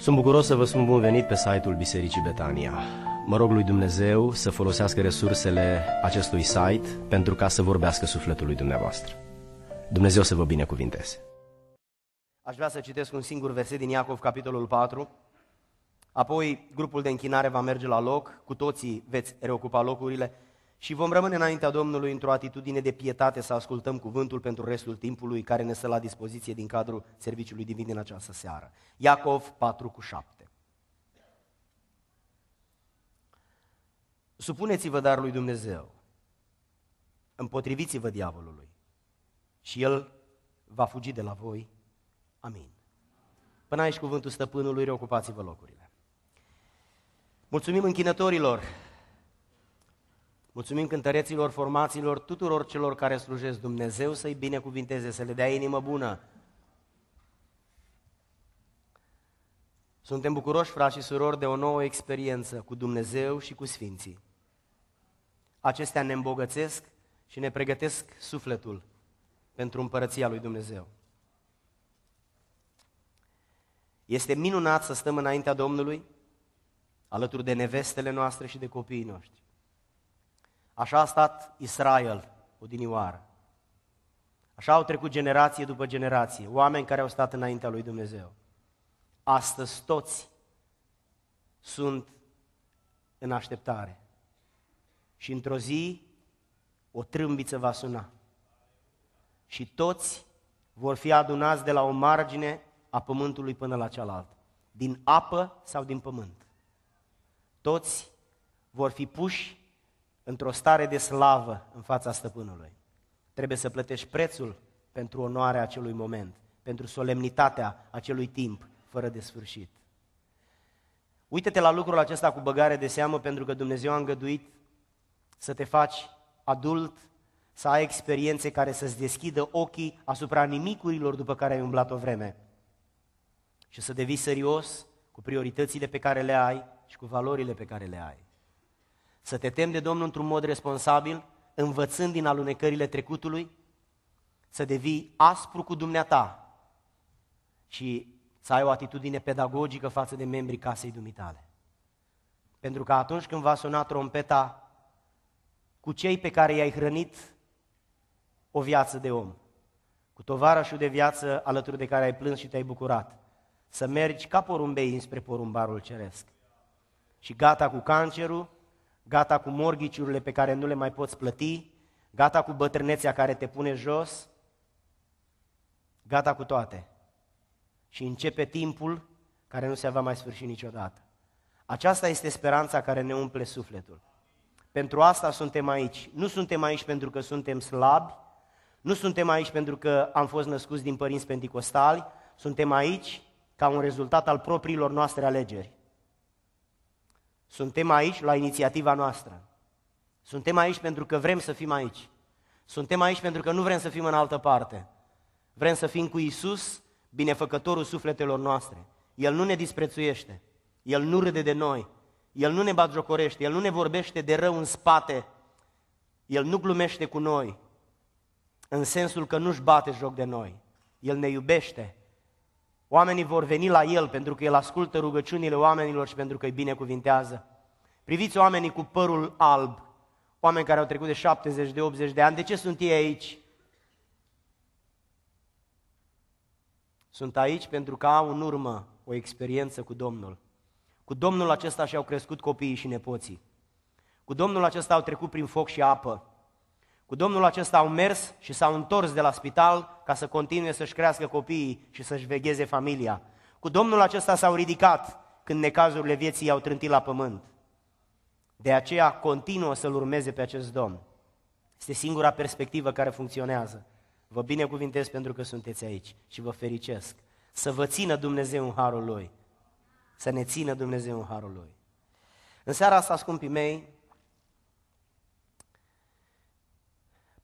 Sunt bucuros să vă spun bun venit pe site-ul Bisericii Betania. Mă rog lui Dumnezeu să folosească resursele acestui site pentru ca să vorbească sufletul lui dumneavoastră. Dumnezeu să vă binecuvinteze. Aș vrea să citesc un singur verset din Iacov, capitolul 4. Apoi, grupul de închinare va merge la loc, cu toții veți reocupa locurile și vom rămâne înaintea Domnului într-o atitudine de pietate să ascultăm cuvântul pentru restul timpului care ne stă la dispoziție din cadrul serviciului divin din această seară. Iacov 4 cu 7. Supuneți-vă dar lui Dumnezeu, împotriviți-vă diavolului și el va fugi de la voi. Amin. Până aici cuvântul stăpânului, reocupați-vă locurile. Mulțumim închinătorilor Mulțumim cântăreților, formațiilor, tuturor celor care slujesc Dumnezeu să-i binecuvinteze, să le dea inimă bună. Suntem bucuroși, frați și surori, de o nouă experiență cu Dumnezeu și cu Sfinții. Acestea ne îmbogățesc și ne pregătesc sufletul pentru împărăția lui Dumnezeu. Este minunat să stăm înaintea Domnului, alături de nevestele noastre și de copiii noștri. Așa a stat Israel odinioară. Așa au trecut generație după generație, oameni care au stat înaintea lui Dumnezeu. Astăzi toți sunt în așteptare. Și într-o zi o trâmbiță va suna. Și toți vor fi adunați de la o margine a pământului până la cealaltă, din apă sau din pământ. Toți vor fi puși într-o stare de slavă în fața stăpânului. Trebuie să plătești prețul pentru onoarea acelui moment, pentru solemnitatea acelui timp fără de sfârșit. Uită-te la lucrul acesta cu băgare de seamă pentru că Dumnezeu a îngăduit să te faci adult, să ai experiențe care să-ți deschidă ochii asupra nimicurilor după care ai umblat o vreme și să devii serios cu prioritățile pe care le ai și cu valorile pe care le ai. Să te temi de Domnul într-un mod responsabil, învățând din alunecările trecutului, să devii aspru cu dumneata și să ai o atitudine pedagogică față de membrii casei dumitale. Pentru că atunci când va suna trompeta, cu cei pe care i-ai hrănit o viață de om, cu tovarășul de viață alături de care ai plâns și te-ai bucurat, să mergi ca porumbei înspre porumbarul ceresc. Și gata cu cancerul, gata cu morghiciurile pe care nu le mai poți plăti, gata cu bătrânețea care te pune jos, gata cu toate. Și începe timpul care nu se va mai sfârși niciodată. Aceasta este speranța care ne umple sufletul. Pentru asta suntem aici. Nu suntem aici pentru că suntem slabi, nu suntem aici pentru că am fost născuți din părinți pentecostali, suntem aici ca un rezultat al propriilor noastre alegeri. Suntem aici la inițiativa noastră. Suntem aici pentru că vrem să fim aici. Suntem aici pentru că nu vrem să fim în altă parte. Vrem să fim cu Isus, binefăcătorul sufletelor noastre. El nu ne disprețuiește. El nu râde de noi. El nu ne batjocorește. El nu ne vorbește de rău în spate. El nu glumește cu noi. În sensul că nu-și bate joc de noi. El ne iubește Oamenii vor veni la El pentru că El ascultă rugăciunile oamenilor și pentru că îi binecuvintează. Priviți oamenii cu părul alb, oameni care au trecut de 70, de 80 de ani. De ce sunt ei aici? Sunt aici pentru că au în urmă o experiență cu Domnul. Cu Domnul acesta și-au crescut copiii și nepoții. Cu Domnul acesta au trecut prin foc și apă. Cu Domnul acesta au mers și s-au întors de la spital ca să continue să-și crească copiii și să-și vegheze familia. Cu Domnul acesta s-au ridicat când necazurile vieții i-au trântit la pământ. De aceea continuă să-L urmeze pe acest Domn. Este singura perspectivă care funcționează. Vă binecuvintez pentru că sunteți aici și vă fericesc. Să vă țină Dumnezeu în harul Lui. Să ne țină Dumnezeu în harul Lui. În seara asta, scumpii mei,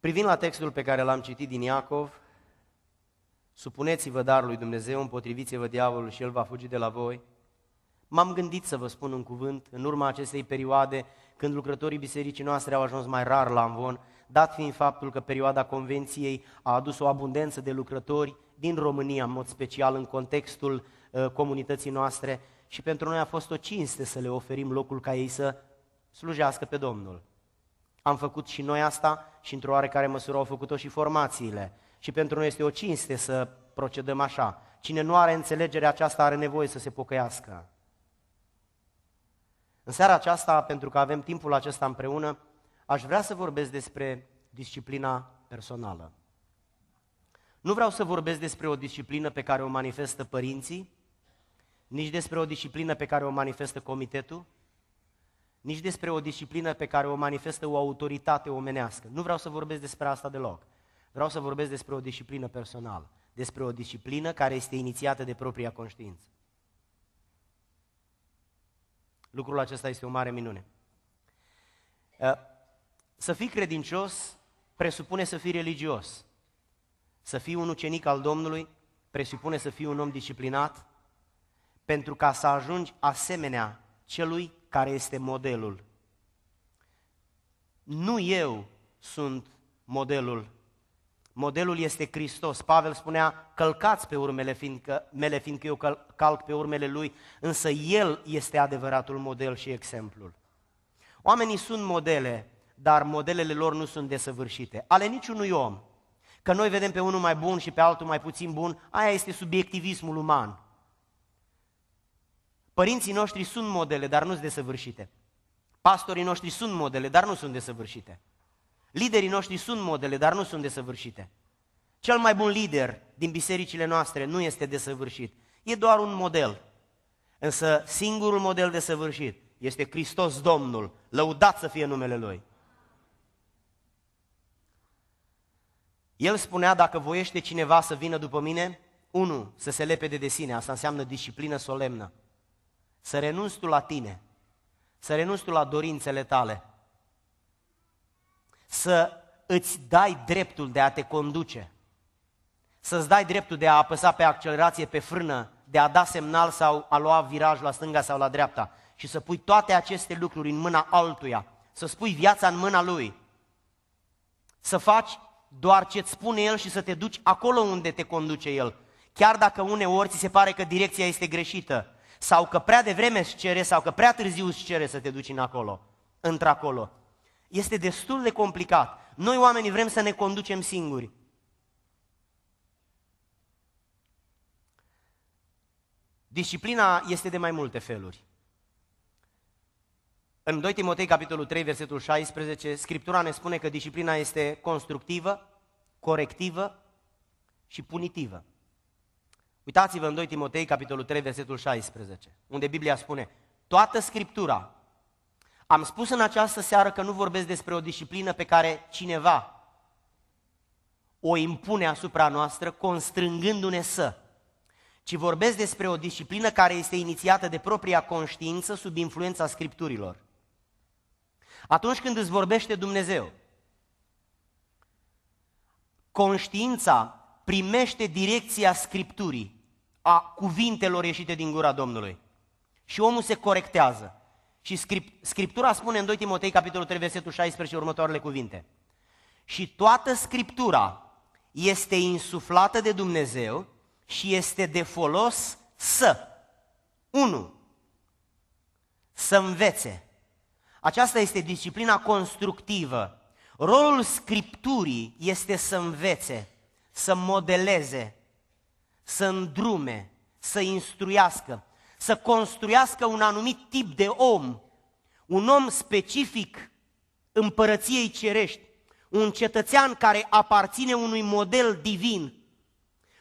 Privind la textul pe care l-am citit din Iacov, supuneți-vă dar lui Dumnezeu, împotriviți-vă diavolul și el va fugi de la voi. M-am gândit să vă spun un cuvânt în urma acestei perioade când lucrătorii bisericii noastre au ajuns mai rar la Amvon, dat fiind faptul că perioada convenției a adus o abundență de lucrători din România, în mod special în contextul uh, comunității noastre și pentru noi a fost o cinste să le oferim locul ca ei să slujească pe Domnul. Am făcut și noi asta, și într-o oarecare măsură au făcut-o și formațiile. Și pentru noi este o cinste să procedăm așa. Cine nu are înțelegerea aceasta are nevoie să se pocăiască. În seara aceasta, pentru că avem timpul acesta împreună, aș vrea să vorbesc despre disciplina personală. Nu vreau să vorbesc despre o disciplină pe care o manifestă părinții, nici despre o disciplină pe care o manifestă comitetul, nici despre o disciplină pe care o manifestă o autoritate omenească. Nu vreau să vorbesc despre asta deloc. Vreau să vorbesc despre o disciplină personală, despre o disciplină care este inițiată de propria conștiință. Lucrul acesta este o mare minune. Uh, să fii credincios presupune să fii religios. Să fii un ucenic al Domnului presupune să fii un om disciplinat, pentru ca să ajungi asemenea celui care este modelul. Nu eu sunt modelul. Modelul este Hristos. Pavel spunea, călcați pe urmele fiindcă, mele, fiindcă eu calc pe urmele lui, însă el este adevăratul model și exemplul. Oamenii sunt modele, dar modelele lor nu sunt desăvârșite. Ale niciunui om. Că noi vedem pe unul mai bun și pe altul mai puțin bun, aia este subiectivismul uman. Părinții noștri sunt modele, dar nu sunt desăvârșite. Pastorii noștri sunt modele, dar nu sunt desăvârșite. Liderii noștri sunt modele, dar nu sunt desăvârșite. Cel mai bun lider din bisericile noastre nu este desăvârșit. E doar un model. Însă singurul model desăvârșit este Hristos Domnul, lăudat să fie numele Lui. El spunea, dacă voiește cineva să vină după mine, unu, să se lepede de sine, asta înseamnă disciplină solemnă să renunți tu la tine, să renunți tu la dorințele tale, să îți dai dreptul de a te conduce, să-ți dai dreptul de a apăsa pe accelerație, pe frână, de a da semnal sau a lua viraj la stânga sau la dreapta și să pui toate aceste lucruri în mâna altuia, să spui viața în mâna lui, să faci doar ce-ți spune el și să te duci acolo unde te conduce el, chiar dacă uneori ți se pare că direcția este greșită, sau că prea devreme îți cere, sau că prea târziu îți cere să te duci în acolo, într-acolo. Este destul de complicat. Noi oamenii vrem să ne conducem singuri. Disciplina este de mai multe feluri. În 2 Timotei, capitolul 3, versetul 16, Scriptura ne spune că disciplina este constructivă, corectivă și punitivă. Uitați-vă în 2 Timotei, capitolul 3, versetul 16, unde Biblia spune, toată Scriptura, am spus în această seară că nu vorbesc despre o disciplină pe care cineva o impune asupra noastră, constrângându-ne să, ci vorbesc despre o disciplină care este inițiată de propria conștiință sub influența Scripturilor. Atunci când îți vorbește Dumnezeu, conștiința primește direcția Scripturii, a cuvintelor ieșite din gura Domnului. Și omul se corectează. Și Scriptura spune în 2 Timotei, capitolul 3, versetul 16, următoarele cuvinte. Și toată Scriptura este insuflată de Dumnezeu și este de folos să. 1. Să învețe. Aceasta este disciplina constructivă. Rolul Scripturii este să învețe să modeleze, să îndrume, să instruiască, să construiască un anumit tip de om, un om specific împărăției cerești, un cetățean care aparține unui model divin.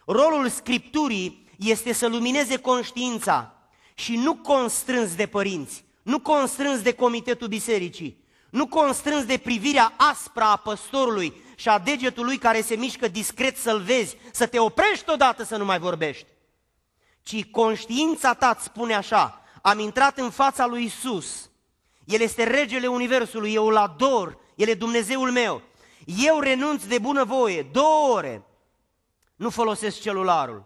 Rolul Scripturii este să lumineze conștiința și nu constrâns de părinți, nu constrâns de comitetul bisericii, nu constrâns de privirea aspra a păstorului, și a degetului care se mișcă discret să-l vezi, să te oprești odată să nu mai vorbești, ci conștiința ta îți spune așa, am intrat în fața lui Isus, El este regele Universului, eu îl ador, El e Dumnezeul meu, eu renunț de bunăvoie, două ore, nu folosesc celularul,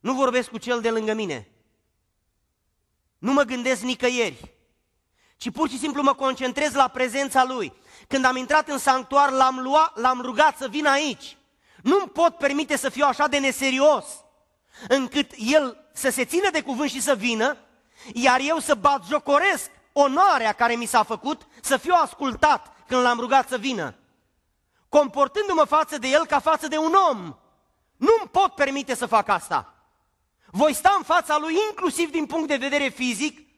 nu vorbesc cu cel de lângă mine, nu mă gândesc nicăieri, ci pur și simplu mă concentrez la prezența Lui. Când am intrat în sanctuar, l-am, luat, l-am rugat să vină aici. Nu-mi pot permite să fiu așa de neserios, încât el să se țină de cuvânt și să vină, iar eu să bat jocoresc onoarea care mi s-a făcut să fiu ascultat când l-am rugat să vină, comportându-mă față de el ca față de un om. Nu-mi pot permite să fac asta. Voi sta în fața lui inclusiv din punct de vedere fizic,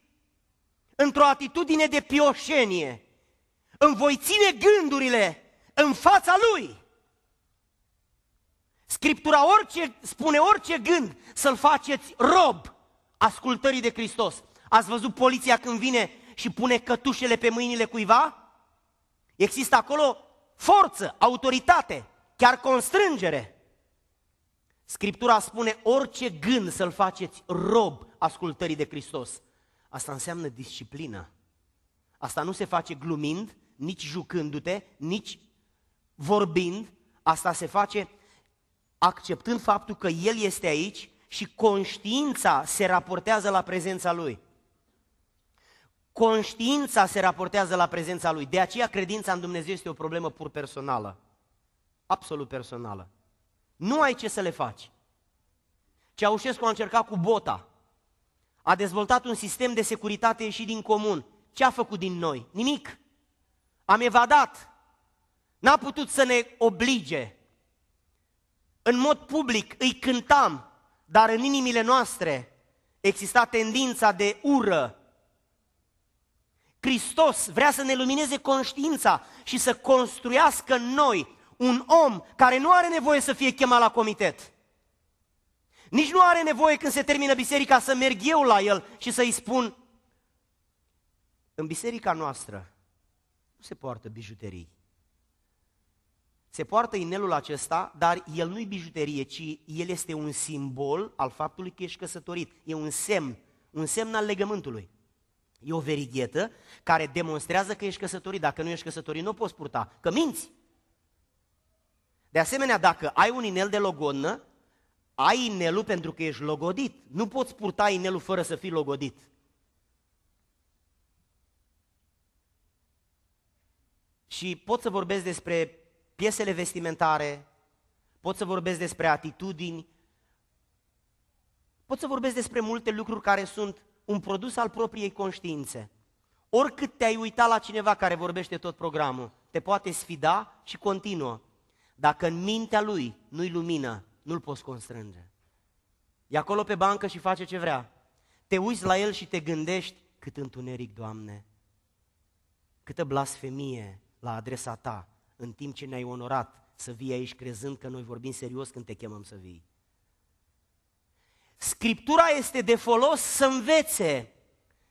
într-o atitudine de pioșenie, îmi voi ține gândurile în fața Lui. Scriptura orice, spune orice gând să-l faceți rob ascultării de Hristos. Ați văzut poliția când vine și pune cătușele pe mâinile cuiva? Există acolo forță, autoritate, chiar constrângere. Scriptura spune orice gând să-l faceți rob ascultării de Hristos. Asta înseamnă disciplină. Asta nu se face glumind, nici jucându-te, nici vorbind, asta se face acceptând faptul că El este aici și conștiința se raportează la prezența Lui. Conștiința se raportează la prezența Lui. De aceea credința în Dumnezeu este o problemă pur personală. Absolut personală. Nu ai ce să le faci. Ceaușescu a încercat cu bota. A dezvoltat un sistem de securitate ieșit din comun. Ce a făcut din noi? Nimic. Am evadat. N-a putut să ne oblige. În mod public îi cântam, dar în inimile noastre exista tendința de ură. Hristos vrea să ne lumineze conștiința și să construiască în noi un om care nu are nevoie să fie chemat la comitet. Nici nu are nevoie când se termină biserica să merg eu la el și să-i spun, în biserica noastră se poartă bijuterii. Se poartă inelul acesta, dar el nu-i bijuterie, ci el este un simbol al faptului că ești căsătorit. E un semn, un semn al legământului. E o verighetă care demonstrează că ești căsătorit. Dacă nu ești căsătorit, nu o poți purta, că minți. De asemenea, dacă ai un inel de logodnă, ai inelul pentru că ești logodit. Nu poți purta inelul fără să fii logodit. Și pot să vorbesc despre piesele vestimentare, pot să vorbesc despre atitudini, pot să vorbesc despre multe lucruri care sunt un produs al propriei conștiințe. Oricât te-ai uitat la cineva care vorbește tot programul, te poate sfida și continuă. Dacă în mintea lui nu-i lumină, nu-l poți constrânge. E acolo pe bancă și face ce vrea. Te uiți la el și te gândești cât întuneric, Doamne, câtă blasfemie, la adresa ta, în timp ce ne-ai onorat să vii aici crezând că noi vorbim serios când te chemăm să vii. Scriptura este de folos să învețe,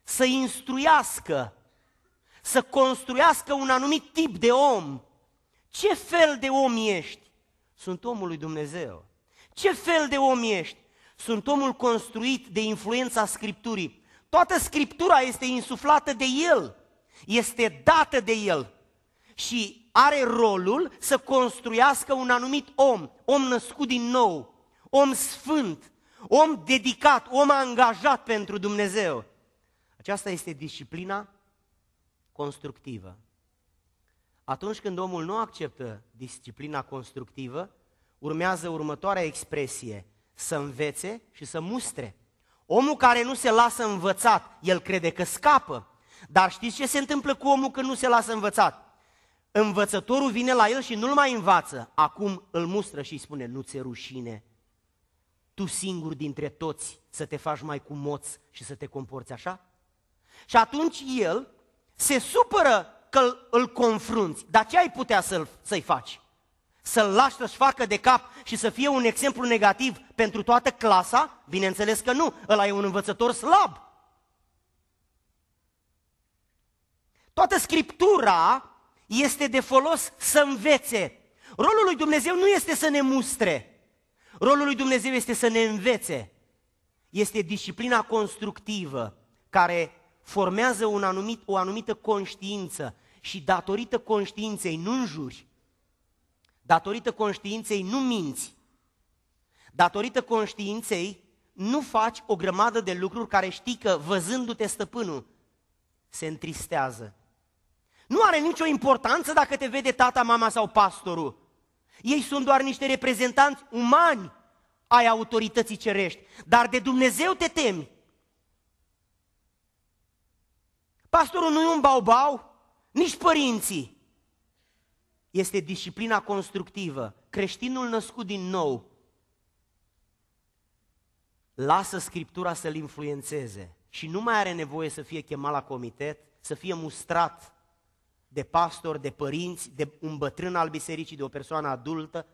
să instruiască, să construiască un anumit tip de om. Ce fel de om ești? Sunt omul lui Dumnezeu. Ce fel de om ești? Sunt omul construit de influența Scripturii. Toată Scriptura este insuflată de El, este dată de El și are rolul să construiască un anumit om, om născut din nou, om sfânt, om dedicat, om angajat pentru Dumnezeu. Aceasta este disciplina constructivă. Atunci când omul nu acceptă disciplina constructivă, urmează următoarea expresie, să învețe și să mustre. Omul care nu se lasă învățat, el crede că scapă. Dar știți ce se întâmplă cu omul când nu se lasă învățat? Învățătorul vine la el și nu-l mai învață. Acum îl mustră și îi spune, nu ți rușine. Tu singur dintre toți să te faci mai cu moț și să te comporți așa? Și atunci el se supără că îl confrunți. Dar ce ai putea să-l, să-i faci? Să-l lași să-și facă de cap și să fie un exemplu negativ pentru toată clasa? Bineînțeles că nu, ăla e un învățător slab. Toată Scriptura este de folos să învețe. Rolul lui Dumnezeu nu este să ne mustre. Rolul lui Dumnezeu este să ne învețe. Este disciplina constructivă care formează un anumit, o anumită conștiință și datorită conștiinței nu înjuri, datorită conștiinței nu minți, datorită conștiinței nu faci o grămadă de lucruri care știi că, văzându-te stăpânul, se întristează nu are nicio importanță dacă te vede tata, mama sau pastorul. Ei sunt doar niște reprezentanți umani ai autorității cerești, dar de Dumnezeu te temi. Pastorul nu e un baubau, nici părinții. Este disciplina constructivă. Creștinul născut din nou lasă Scriptura să-l influențeze și nu mai are nevoie să fie chemat la comitet, să fie mustrat de pastor, de părinți, de un bătrân al bisericii, de o persoană adultă.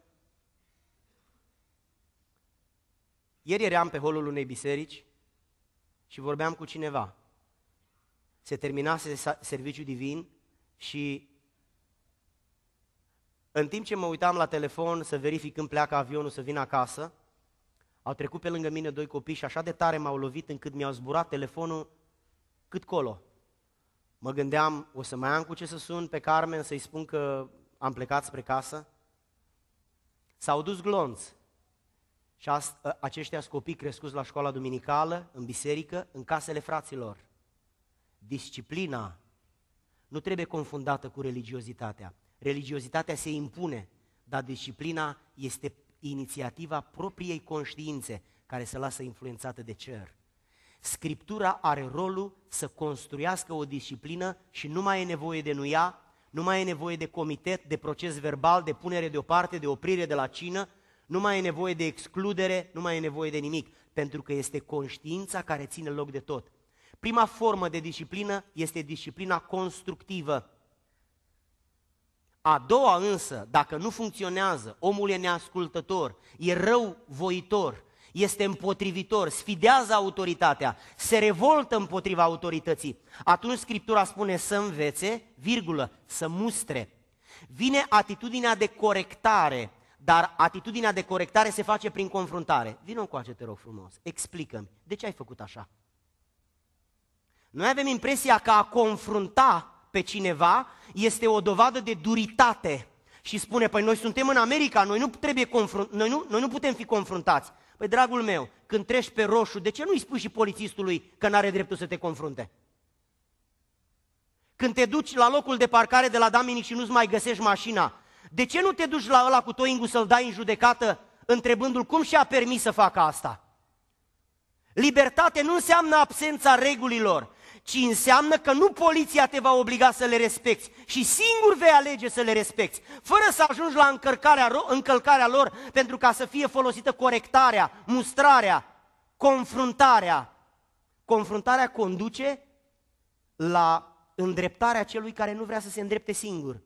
Ieri eram pe holul unei biserici și vorbeam cu cineva. Se terminase serviciul divin și în timp ce mă uitam la telefon să verific când pleacă avionul să vin acasă, au trecut pe lângă mine doi copii și așa de tare m-au lovit încât mi-au zburat telefonul cât colo. Mă gândeam, o să mai am cu ce să sun pe Carmen să-i spun că am plecat spre casă? S-au dus glonți și ă, aceștia sunt copii crescuți la școala duminicală, în biserică, în casele fraților. Disciplina nu trebuie confundată cu religiozitatea. Religiozitatea se impune, dar disciplina este inițiativa propriei conștiințe care se lasă influențată de cer. Scriptura are rolul să construiască o disciplină și nu mai e nevoie de nuia, nu mai e nevoie de comitet, de proces verbal, de punere deoparte, de oprire de la cină, nu mai e nevoie de excludere, nu mai e nevoie de nimic, pentru că este conștiința care ține loc de tot. Prima formă de disciplină este disciplina constructivă. A doua însă, dacă nu funcționează, omul e neascultător, e rău voitor, este împotrivitor, sfidează autoritatea, se revoltă împotriva autorității, atunci Scriptura spune să învețe, virgulă, să mustre. Vine atitudinea de corectare, dar atitudinea de corectare se face prin confruntare. Vino cu te rog frumos, explică-mi, de ce ai făcut așa? Noi avem impresia că a confrunta pe cineva este o dovadă de duritate și spune, păi noi suntem în America, noi nu, trebuie confrunt, noi nu, noi nu putem fi confruntați. Păi, dragul meu, când treci pe roșu, de ce nu-i spui și polițistului că nu are dreptul să te confrunte? Când te duci la locul de parcare de la Daminic și nu-ți mai găsești mașina, de ce nu te duci la ăla cu toingul să-l dai în judecată, întrebându-l cum și-a permis să facă asta? Libertate nu înseamnă absența regulilor, ci înseamnă că nu poliția te va obliga să le respecti și singur vei alege să le respecti, fără să ajungi la încălcarea, încălcarea lor pentru ca să fie folosită corectarea, mustrarea, confruntarea. Confruntarea conduce la îndreptarea celui care nu vrea să se îndrepte singur.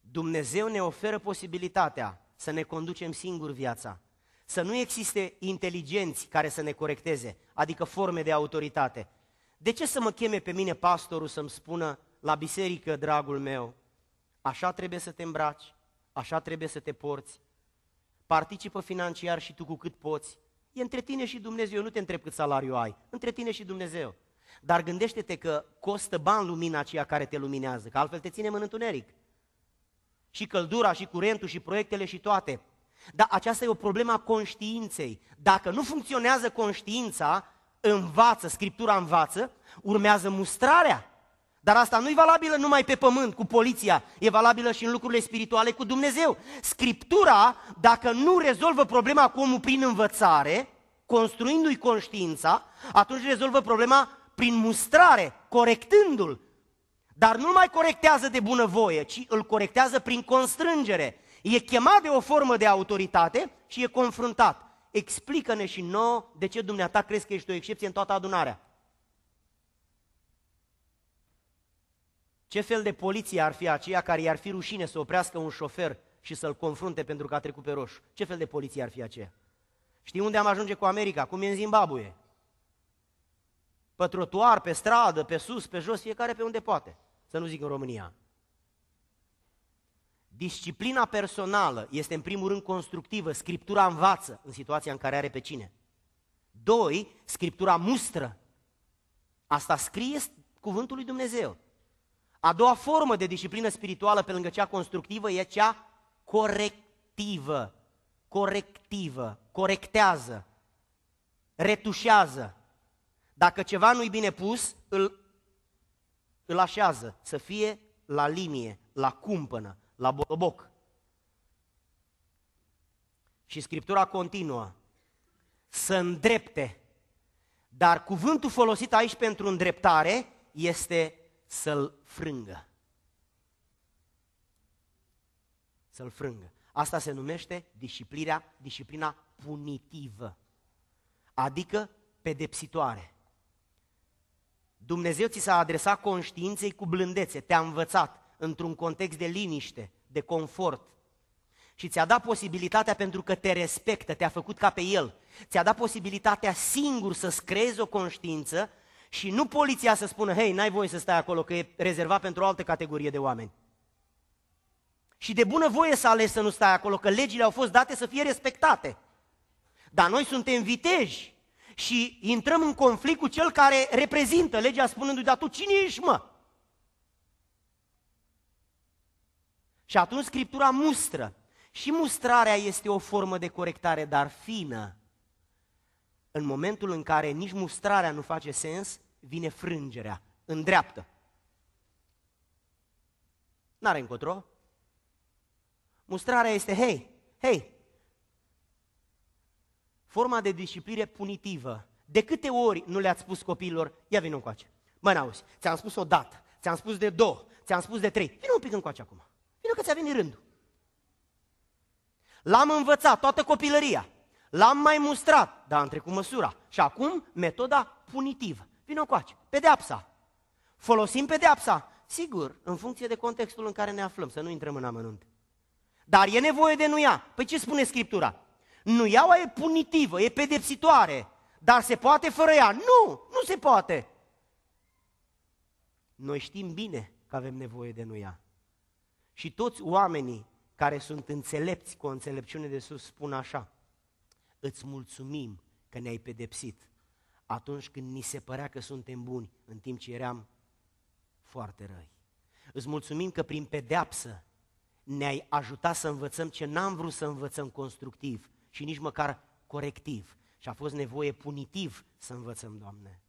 Dumnezeu ne oferă posibilitatea să ne conducem singur viața să nu existe inteligenți care să ne corecteze, adică forme de autoritate. De ce să mă cheme pe mine pastorul să-mi spună la biserică, dragul meu, așa trebuie să te îmbraci, așa trebuie să te porți, participă financiar și tu cu cât poți. E între tine și Dumnezeu, eu nu te întreb cât salariu ai, între tine și Dumnezeu. Dar gândește-te că costă bani lumina aceea care te luminează, că altfel te ținem în întuneric. Și căldura, și curentul, și proiectele, și toate. Dar aceasta e o problemă a conștiinței. Dacă nu funcționează conștiința, învață, Scriptura învață, urmează mustrarea. Dar asta nu e valabilă numai pe pământ cu poliția, e valabilă și în lucrurile spirituale cu Dumnezeu. Scriptura, dacă nu rezolvă problema cu omul prin învățare, construindu-i conștiința, atunci rezolvă problema prin mustrare, corectându-l. Dar nu mai corectează de bunăvoie, ci îl corectează prin constrângere. E chemat de o formă de autoritate și e confruntat. Explică-ne și nouă de ce dumneata crezi că ești o excepție în toată adunarea. Ce fel de poliție ar fi aceea care i-ar fi rușine să oprească un șofer și să-l confrunte pentru că a trecut pe roșu? Ce fel de poliție ar fi aceea? Știi unde am ajunge cu America? Cum e în Zimbabwe? Pe trotuar, pe stradă, pe sus, pe jos, fiecare pe unde poate. Să nu zic în România. Disciplina personală este în primul rând constructivă, Scriptura învață în situația în care are pe cine. Doi, Scriptura mustră. Asta scrie cuvântul lui Dumnezeu. A doua formă de disciplină spirituală pe lângă cea constructivă e cea corectivă. Corectivă, corectează, retușează. Dacă ceva nu-i bine pus, îl, îl așează să fie la linie, la cumpănă la Boloboc. Și Scriptura continuă, să îndrepte, dar cuvântul folosit aici pentru îndreptare este să-l frângă. Să-l frângă. Asta se numește disciplina, disciplina punitivă, adică pedepsitoare. Dumnezeu ți s-a adresat conștiinței cu blândețe, te-a învățat într-un context de liniște, de confort. Și ți-a dat posibilitatea pentru că te respectă, te-a făcut ca pe el. Ți-a dat posibilitatea singur să-ți creezi o conștiință și nu poliția să spună, hei, n-ai voie să stai acolo, că e rezervat pentru o altă categorie de oameni. Și de bună voie să ales să nu stai acolo, că legile au fost date să fie respectate. Dar noi suntem viteji și intrăm în conflict cu cel care reprezintă legea spunându-i, dar tu cine ești, mă? Și atunci Scriptura mustră. Și mustrarea este o formă de corectare, dar fină. În momentul în care nici mustrarea nu face sens, vine frângerea, îndreaptă. N-are încotro. Mustrarea este, hei, hei, forma de disciplină punitivă. De câte ori nu le-ați spus copiilor, ia vină încoace. Mă n-auzi, ți-am spus o dată, ți-am spus de două, ți-am spus de trei, vină un pic încoace acum. Pentru că ți-a venit rândul. L-am învățat toată copilăria, l-am mai mustrat, dar am trecut măsura. Și acum metoda punitivă. Vino cu aici, pedeapsa. Folosim pedeapsa, sigur, în funcție de contextul în care ne aflăm, să nu intrăm în amănunt. Dar e nevoie de nuia. Păi ce spune Scriptura? Nuiaua e punitivă, e pedepsitoare, dar se poate fără ea. Nu, nu se poate. Noi știm bine că avem nevoie de nuia. Și toți oamenii care sunt înțelepți cu o înțelepciune de sus spun așa, îți mulțumim că ne-ai pedepsit atunci când ni se părea că suntem buni, în timp ce eram foarte răi. Îți mulțumim că prin pedeapsă ne-ai ajutat să învățăm ce n-am vrut să învățăm constructiv și nici măcar corectiv. Și a fost nevoie punitiv să învățăm, Doamne.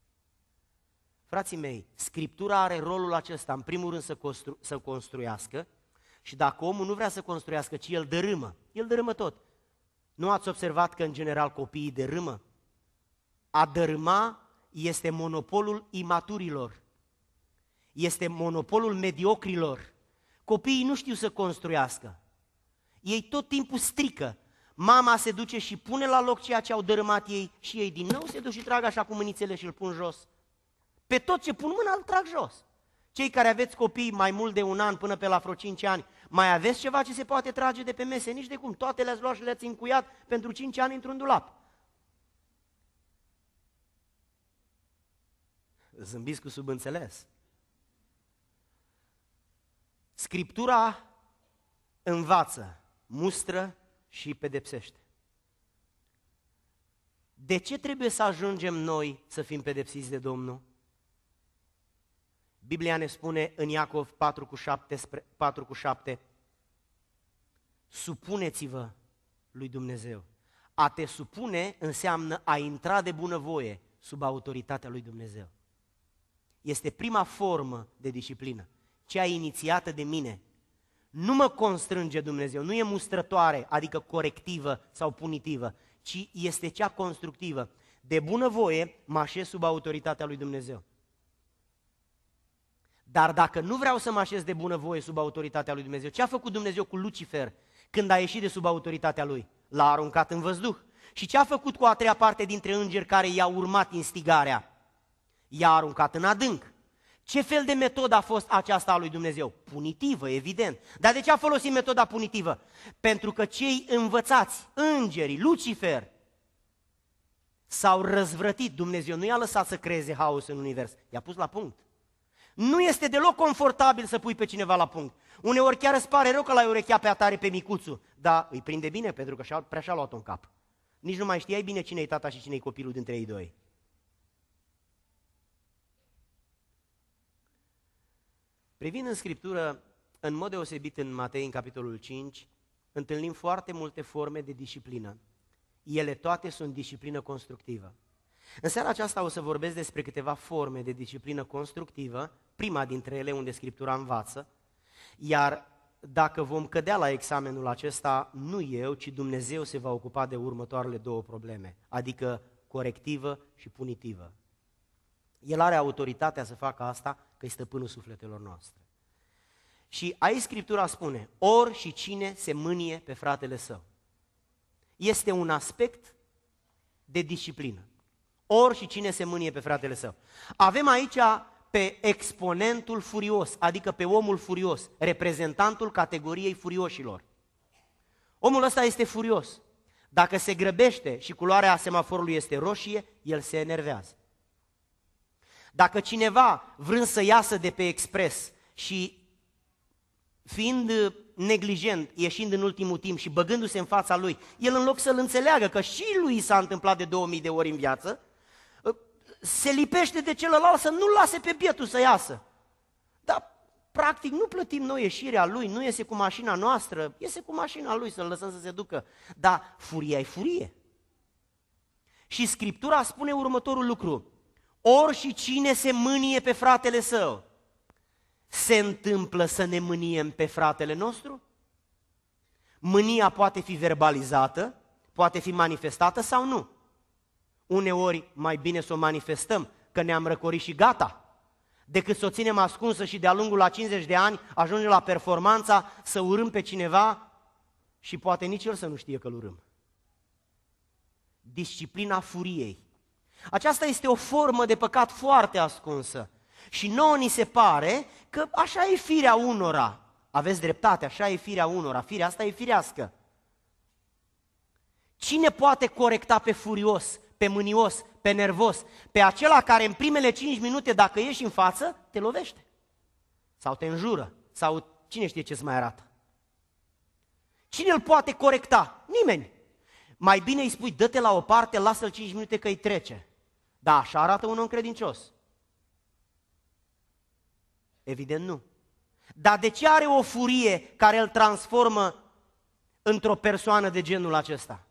Frații mei, Scriptura are rolul acesta, în primul rând să, constru- să construiască, și dacă omul nu vrea să construiască, ci el dărâmă, el dărâmă tot. Nu ați observat că în general copiii dărâmă? A dărâma este monopolul imaturilor. Este monopolul mediocrilor. Copiii nu știu să construiască. Ei tot timpul strică. Mama se duce și pune la loc ceea ce au dărâmat ei și ei din nou se duc și trag așa cu mânițele și îl pun jos. Pe tot ce pun mâna îl trag jos. Cei care aveți copii mai mult de un an până pe la vreo 5 ani, mai aveți ceva ce se poate trage de pe mese? Nici de cum, toate le-ați luat și le-ați încuiat pentru 5 ani într-un dulap. Zâmbiți cu subînțeles. Scriptura învață, mustră și pedepsește. De ce trebuie să ajungem noi să fim pedepsiți de Domnul? Biblia ne spune în Iacov 4 cu 7, 4 cu 7 supuneți-vă lui Dumnezeu. A te supune înseamnă a intra de bunăvoie sub autoritatea lui Dumnezeu. Este prima formă de disciplină, cea inițiată de mine. Nu mă constrânge Dumnezeu, nu e mustrătoare, adică corectivă sau punitivă, ci este cea constructivă. De bunăvoie mă așez sub autoritatea lui Dumnezeu. Dar dacă nu vreau să mă așez de bunăvoie sub autoritatea lui Dumnezeu, ce a făcut Dumnezeu cu Lucifer când a ieșit de sub autoritatea lui? L-a aruncat în văzduh. Și ce a făcut cu a treia parte dintre îngeri care i-a urmat instigarea? I-a aruncat în adânc. Ce fel de metodă a fost aceasta a lui Dumnezeu? Punitivă, evident. Dar de ce a folosit metoda punitivă? Pentru că cei învățați, îngerii, Lucifer, s-au răzvrătit. Dumnezeu nu i-a lăsat să creeze haos în univers, i-a pus la punct. Nu este deloc confortabil să pui pe cineva la punct. Uneori chiar îți pare rău că l-ai urechea pe atare pe micuțul, dar îi prinde bine pentru că și-a, prea și-a luat un cap. Nici nu mai știai bine cine e tata și cine e copilul dintre ei doi. Privind în Scriptură, în mod deosebit în Matei, în capitolul 5, întâlnim foarte multe forme de disciplină. Ele toate sunt disciplină constructivă. În seara aceasta o să vorbesc despre câteva forme de disciplină constructivă prima dintre ele unde Scriptura învață, iar dacă vom cădea la examenul acesta, nu eu, ci Dumnezeu se va ocupa de următoarele două probleme, adică corectivă și punitivă. El are autoritatea să facă asta, că este stăpânul sufletelor noastre. Și aici Scriptura spune, ori și cine se mânie pe fratele său. Este un aspect de disciplină. Ori și cine se mânie pe fratele său. Avem aici pe exponentul furios, adică pe omul furios, reprezentantul categoriei furioșilor. Omul ăsta este furios. Dacă se grăbește și culoarea semaforului este roșie, el se enervează. Dacă cineva vrând să iasă de pe expres și fiind neglijent, ieșind în ultimul timp și băgându-se în fața lui, el în loc să-l înțeleagă că și lui s-a întâmplat de 2000 de ori în viață, se lipește de celălalt să nu lase pe bietul să iasă. Dar, practic, nu plătim noi ieșirea lui, nu iese cu mașina noastră, iese cu mașina lui să-l lăsăm să se ducă. Dar furia e furie. Și Scriptura spune următorul lucru. Ori și cine se mânie pe fratele său, se întâmplă să ne mâniem pe fratele nostru? Mânia poate fi verbalizată, poate fi manifestată sau nu uneori mai bine să o manifestăm, că ne-am răcorit și gata, decât să o ținem ascunsă și de-a lungul la 50 de ani ajunge la performanța să urâm pe cineva și poate nici el să nu știe că îl urâm. Disciplina furiei. Aceasta este o formă de păcat foarte ascunsă. Și nouă ni se pare că așa e firea unora. Aveți dreptate, așa e firea unora. Firea asta e firească. Cine poate corecta pe furios pe mânios, pe nervos, pe acela care în primele 5 minute, dacă ieși în față, te lovește. Sau te înjură, sau cine știe ce-ți mai arată. Cine îl poate corecta? Nimeni. Mai bine îi spui, dă-te la o parte, lasă-l 5 minute că îi trece. Da, așa arată un om credincios. Evident nu. Dar de ce are o furie care îl transformă într-o persoană de genul acesta?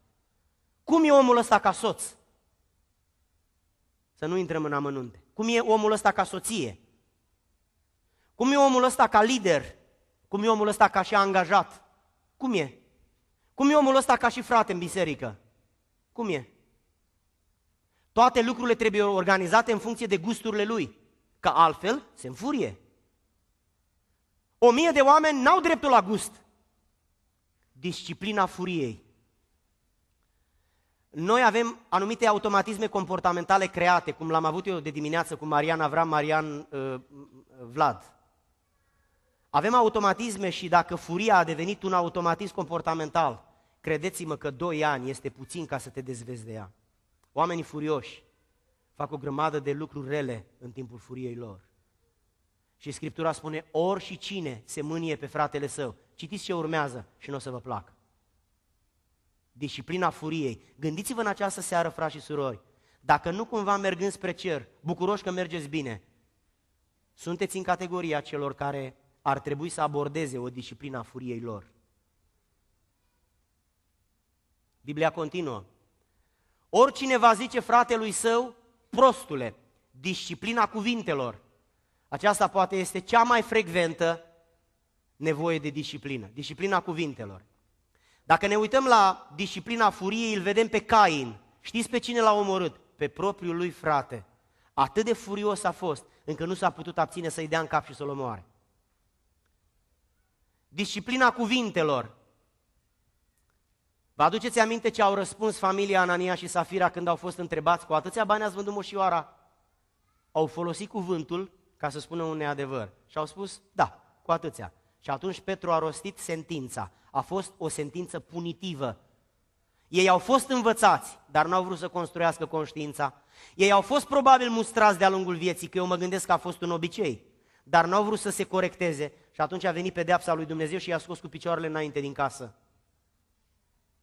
Cum e omul ăsta ca soț? Să nu intrăm în amănunte. Cum e omul ăsta ca soție? Cum e omul ăsta ca lider? Cum e omul ăsta ca și angajat? Cum e? Cum e omul ăsta ca și frate în biserică? Cum e? Toate lucrurile trebuie organizate în funcție de gusturile lui, că altfel se înfurie. O mie de oameni n-au dreptul la gust. Disciplina furiei noi avem anumite automatisme comportamentale create, cum l-am avut eu de dimineață cu Marian Avram, Marian uh, Vlad. Avem automatisme și dacă furia a devenit un automatism comportamental, credeți-mă că doi ani este puțin ca să te dezvezi de ea. Oamenii furioși fac o grămadă de lucruri rele în timpul furiei lor. Și Scriptura spune, ori și cine se mânie pe fratele său, citiți ce urmează și nu o să vă placă disciplina furiei. Gândiți-vă în această seară, frați și surori, dacă nu cumva mergând spre cer, bucuroși că mergeți bine, sunteți în categoria celor care ar trebui să abordeze o disciplină a furiei lor. Biblia continuă. Oricine va zice fratelui său, prostule, disciplina cuvintelor. Aceasta poate este cea mai frecventă nevoie de disciplină, disciplina cuvintelor. Dacă ne uităm la disciplina furiei, îl vedem pe Cain. Știți pe cine l-a omorât? Pe propriul lui frate. Atât de furios a fost, încă nu s-a putut abține să-i dea în cap și să-l omoare. Disciplina cuvintelor. Vă aduceți aminte ce au răspuns familia Anania și Safira când au fost întrebați cu atâția bani ați vândut moșioara? Au folosit cuvântul ca să spună un neadevăr și au spus da, cu atâția. Și atunci Petru a rostit sentința. A fost o sentință punitivă. Ei au fost învățați, dar n-au vrut să construiască conștiința. Ei au fost probabil mustrați de-a lungul vieții, că eu mă gândesc că a fost un obicei, dar n-au vrut să se corecteze și atunci a venit pedeapsa lui Dumnezeu și i-a scos cu picioarele înainte din casă.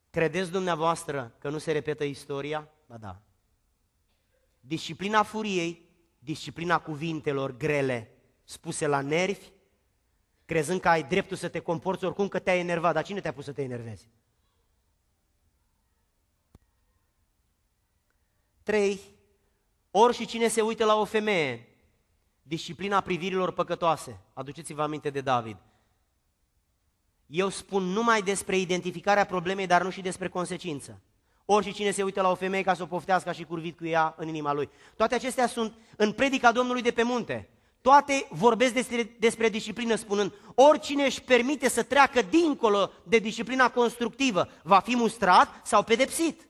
Credeți dumneavoastră că nu se repetă istoria? Ba da. Disciplina furiei, disciplina cuvintelor grele, spuse la nervi, crezând că ai dreptul să te comporți oricum că te-ai enervat. Dar cine te-a pus să te enervezi? Trei, ori și cine se uită la o femeie, disciplina privirilor păcătoase. Aduceți-vă aminte de David. Eu spun numai despre identificarea problemei, dar nu și despre consecință. și cine se uită la o femeie ca să o poftească și curvit cu ea în inima lui. Toate acestea sunt în predica Domnului de pe munte. Toate vorbesc despre, despre disciplină spunând, oricine își permite să treacă dincolo de disciplina constructivă va fi mustrat sau pedepsit.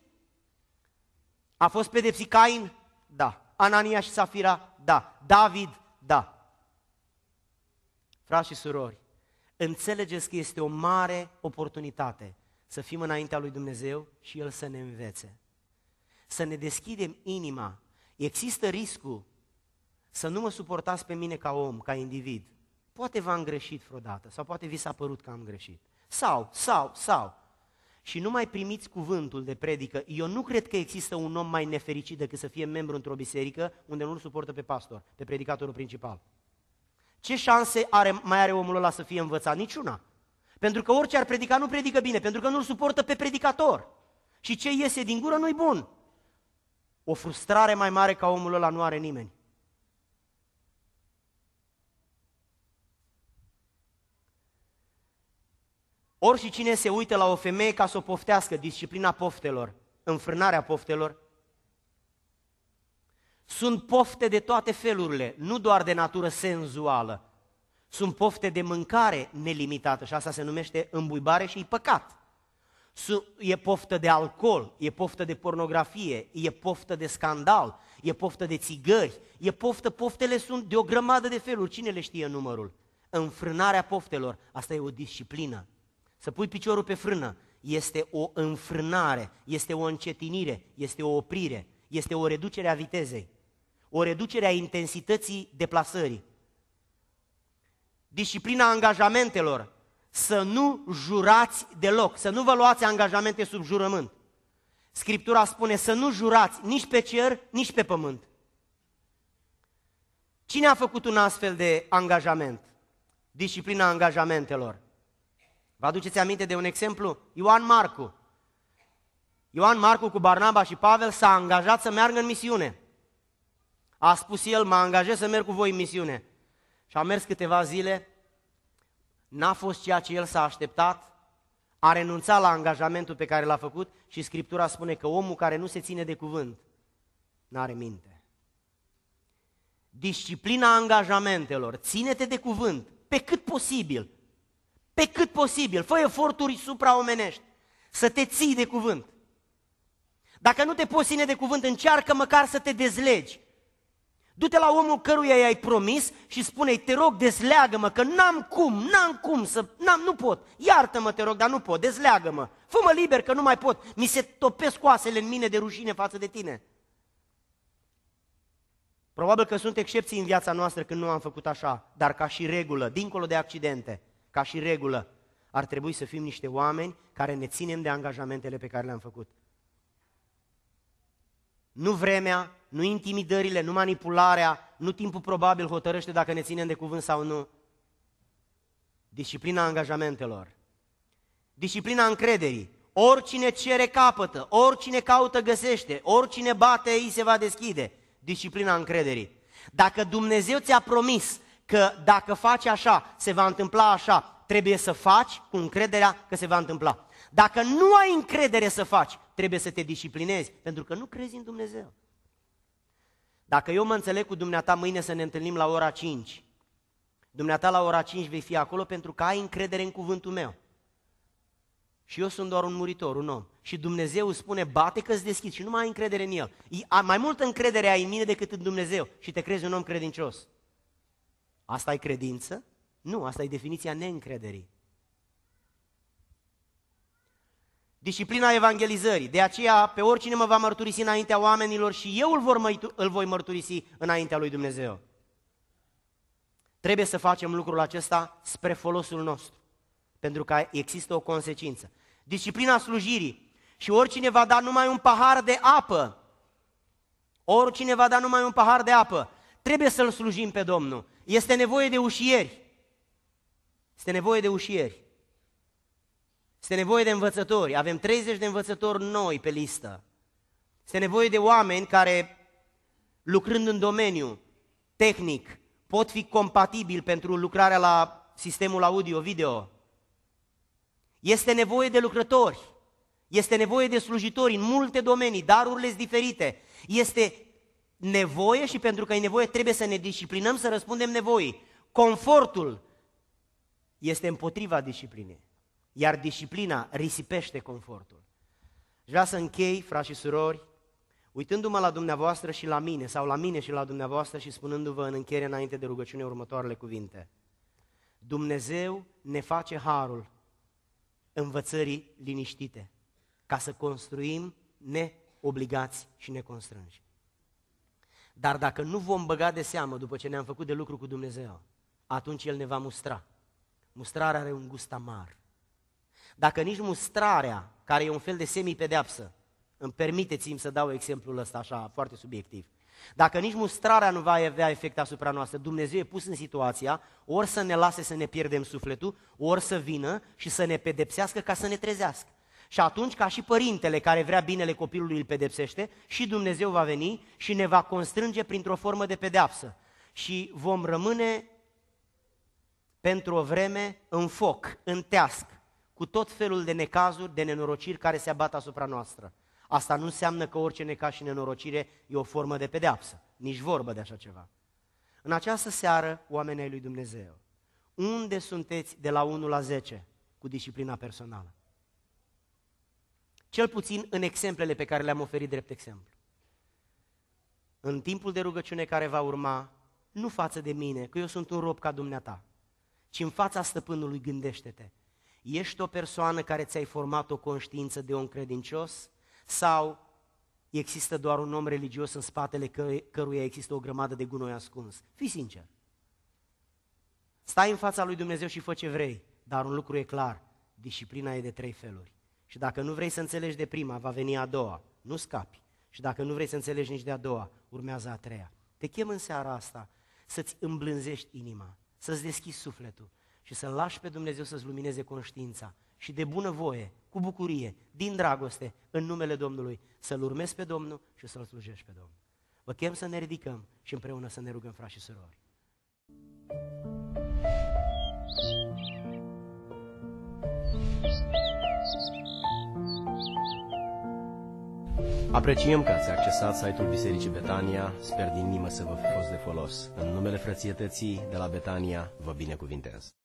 A fost pedepsit Cain? Da. Anania și Safira? Da. David? Da. Frați și surori, înțelegeți că este o mare oportunitate să fim înaintea lui Dumnezeu și El să ne învețe. Să ne deschidem inima. Există riscul să nu mă suportați pe mine ca om, ca individ. Poate v-am greșit vreodată sau poate vi s-a părut că am greșit. Sau, sau, sau. Și nu mai primiți cuvântul de predică. Eu nu cred că există un om mai nefericit decât să fie membru într-o biserică unde nu-l suportă pe pastor, pe predicatorul principal. Ce șanse are, mai are omul ăla să fie învățat? Niciuna. Pentru că orice ar predica nu predică bine, pentru că nu-l suportă pe predicator. Și ce iese din gură nu-i bun. O frustrare mai mare ca omul ăla nu are nimeni. Ori și cine se uită la o femeie ca să o poftească, disciplina poftelor, înfrânarea poftelor, sunt pofte de toate felurile, nu doar de natură senzuală. Sunt pofte de mâncare nelimitată și asta se numește îmbuibare și păcat. E poftă de alcool, e poftă de pornografie, e poftă de scandal, e poftă de țigări, e poftă, poftele sunt de o grămadă de feluri, cine le știe numărul? Înfrânarea poftelor, asta e o disciplină. Să pui piciorul pe frână este o înfrânare, este o încetinire, este o oprire, este o reducere a vitezei, o reducere a intensității deplasării. Disciplina angajamentelor, să nu jurați deloc, să nu vă luați angajamente sub jurământ. Scriptura spune să nu jurați nici pe cer, nici pe pământ. Cine a făcut un astfel de angajament? Disciplina angajamentelor. Vă aduceți aminte de un exemplu? Ioan Marcu. Ioan Marcu cu Barnaba și Pavel s-a angajat să meargă în misiune. A spus el, mă angajez să merg cu voi în misiune. Și a mers câteva zile, n-a fost ceea ce el s-a așteptat, a renunțat la angajamentul pe care l-a făcut și Scriptura spune că omul care nu se ține de cuvânt, n-are minte. Disciplina angajamentelor, ține-te de cuvânt, pe cât posibil, pe cât posibil, fă eforturi supraomenești, să te ții de cuvânt. Dacă nu te poți ține de cuvânt, încearcă măcar să te dezlegi. Du-te la omul căruia i-ai promis și spune-i, te rog, dezleagă-mă, că n-am cum, n-am cum să, n-am, nu pot. Iartă-mă, te rog, dar nu pot, dezleagă-mă. Fă-mă liber, că nu mai pot. Mi se topesc oasele în mine de rușine față de tine. Probabil că sunt excepții în viața noastră când nu am făcut așa, dar ca și regulă, dincolo de accidente, ca și regulă, ar trebui să fim niște oameni care ne ținem de angajamentele pe care le-am făcut. Nu vremea, nu intimidările, nu manipularea, nu timpul probabil hotărăște dacă ne ținem de cuvânt sau nu. Disciplina angajamentelor. Disciplina încrederii. Oricine cere capătă, oricine caută găsește, oricine bate ei se va deschide. Disciplina încrederii. Dacă Dumnezeu ți-a promis că dacă faci așa, se va întâmpla așa. Trebuie să faci cu încrederea că se va întâmpla. Dacă nu ai încredere să faci, trebuie să te disciplinezi, pentru că nu crezi în Dumnezeu. Dacă eu mă înțeleg cu dumneata mâine să ne întâlnim la ora 5, dumneata la ora 5 vei fi acolo pentru că ai încredere în cuvântul meu. Și eu sunt doar un muritor, un om. Și Dumnezeu spune, bate că-ți deschid și nu mai ai încredere în El. Mai multă încredere ai în mine decât în Dumnezeu și te crezi un om credincios. Asta e credință? Nu, asta e definiția neîncrederii. Disciplina evangelizării. De aceea, pe oricine mă va mărturisi înaintea oamenilor și eu îl, vor, îl voi mărturisi înaintea lui Dumnezeu. Trebuie să facem lucrul acesta spre folosul nostru, pentru că există o consecință. Disciplina slujirii. Și oricine va da numai un pahar de apă, oricine va da numai un pahar de apă, trebuie să-L slujim pe Domnul. Este nevoie de ușieri. Este nevoie de ușieri. Este nevoie de învățători. Avem 30 de învățători noi pe listă. Este nevoie de oameni care, lucrând în domeniu tehnic, pot fi compatibili pentru lucrarea la sistemul audio-video. Este nevoie de lucrători. Este nevoie de slujitori în multe domenii, darurile sunt diferite. Este nevoie și pentru că e nevoie trebuie să ne disciplinăm să răspundem nevoii. Confortul este împotriva disciplinei, iar disciplina risipește confortul. Și vreau să închei, frați și surori, uitându-mă la dumneavoastră și la mine, sau la mine și la dumneavoastră și spunându-vă în încheiere înainte de rugăciune următoarele cuvinte. Dumnezeu ne face harul învățării liniștite, ca să construim neobligați și neconstrânși. Dar dacă nu vom băga de seamă după ce ne-am făcut de lucru cu Dumnezeu, atunci El ne va mustra. Mustrarea are un gust amar. Dacă nici mustrarea, care e un fel de semipedeapsă, îmi permiteți-mi să dau exemplul ăsta așa, foarte subiectiv. Dacă nici mustrarea nu va avea efect asupra noastră, Dumnezeu e pus în situația ori să ne lase să ne pierdem sufletul, ori să vină și să ne pedepsească ca să ne trezească. Și atunci, ca și părintele care vrea binele copilului îl pedepsește, și Dumnezeu va veni și ne va constrânge printr-o formă de pedeapsă. Și vom rămâne pentru o vreme în foc, în teasc, cu tot felul de necazuri, de nenorociri care se abat asupra noastră. Asta nu înseamnă că orice necaz și nenorocire e o formă de pedeapsă. Nici vorbă de așa ceva. În această seară, oamenii lui Dumnezeu, unde sunteți de la 1 la 10 cu disciplina personală? Cel puțin în exemplele pe care le-am oferit drept exemplu. În timpul de rugăciune care va urma, nu față de mine, că eu sunt un rob ca dumneata, ci în fața stăpânului gândește-te. Ești o persoană care ți-ai format o conștiință de om credincios sau există doar un om religios în spatele că- căruia există o grămadă de gunoi ascuns? Fii sincer. Stai în fața lui Dumnezeu și fă ce vrei, dar un lucru e clar, disciplina e de trei feluri. Și dacă nu vrei să înțelegi de prima, va veni a doua. Nu scapi. Și dacă nu vrei să înțelegi nici de a doua, urmează a treia. Te chem în seara asta să-ți îmblânzești inima, să-ți deschizi sufletul și să-L lași pe Dumnezeu să-ți lumineze conștiința și de bună voie, cu bucurie, din dragoste, în numele Domnului, să-L urmezi pe Domnul și să-L slujești pe Domnul. Vă chem să ne ridicăm și împreună să ne rugăm, frați și surori. Thank you. Apreciem că ați accesat site-ul Bisericii Betania. Sper din inimă să vă fi fost de folos. În numele frățietății de la Betania, vă binecuvintez.